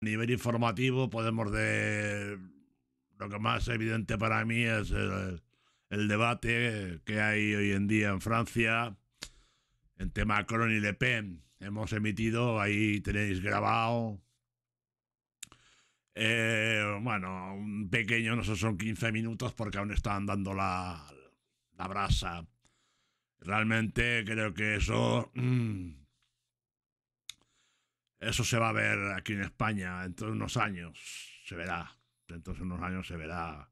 A nivel informativo podemos de... Lo que más evidente para mí es el, debate que hay hoy en día en Francia en tema Macron y Le Pen. Hemos emitido, ahí tenéis grabado. Eh, bueno, un pequeño, no sé, son 15 minutos porque aún están dando la, brasa. Realmente creo que eso mm, eso se va a ver aquí en España dentro de unos años, se verá. Dentro unos años se verá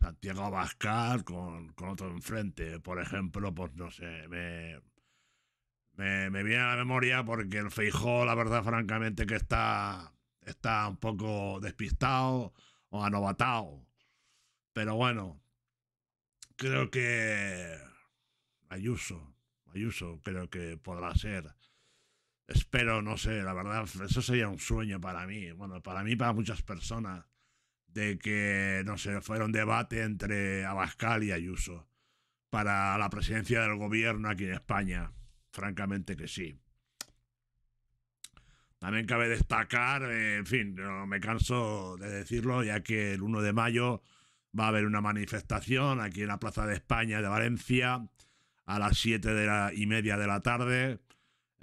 Santiago Abascal con, otro enfrente. Por ejemplo, pues no sé, me, me, viene a la memoria porque el Feijó, la verdad, francamente, que está, está un poco despistado o anovatado. Pero bueno, creo que Ayuso, Ayuso creo que podrá ser espero, no sé, la verdad, eso sería un sueño para mí, bueno, para mí, para muchas personas, de que, no sé, fuera un debate entre Abascal y Ayuso para la presidencia del gobierno aquí en España. Francamente que sí. También cabe destacar, eh, en fin, no me canso de decirlo, ya que el 1 de mayo va a haber una manifestación aquí en la Plaza de España de Valencia a las 7 y media de la tarde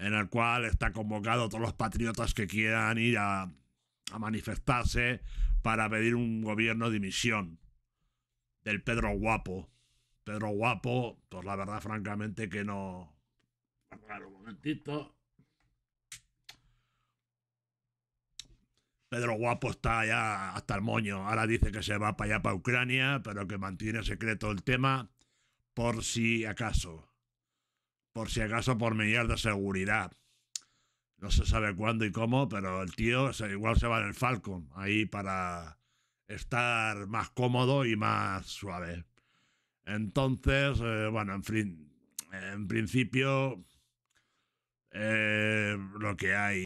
en el cual está convocado todos los patriotas que quieran ir a, manifestarse para pedir un gobierno de dimisión del Pedro Guapo. Pedro Guapo, pues la verdad, francamente, que no. un momentito. Pedro Guapo está ya hasta el moño. Ahora dice que se va para allá, para Ucrania, pero que mantiene secreto el tema por si acaso por si acaso por medidas de seguridad. No se sabe cuándo y cómo, pero el tío igual se va en el Falcon, ahí para estar más cómodo y más suave. Entonces, eh, bueno, en, en principio, eh, lo que hay.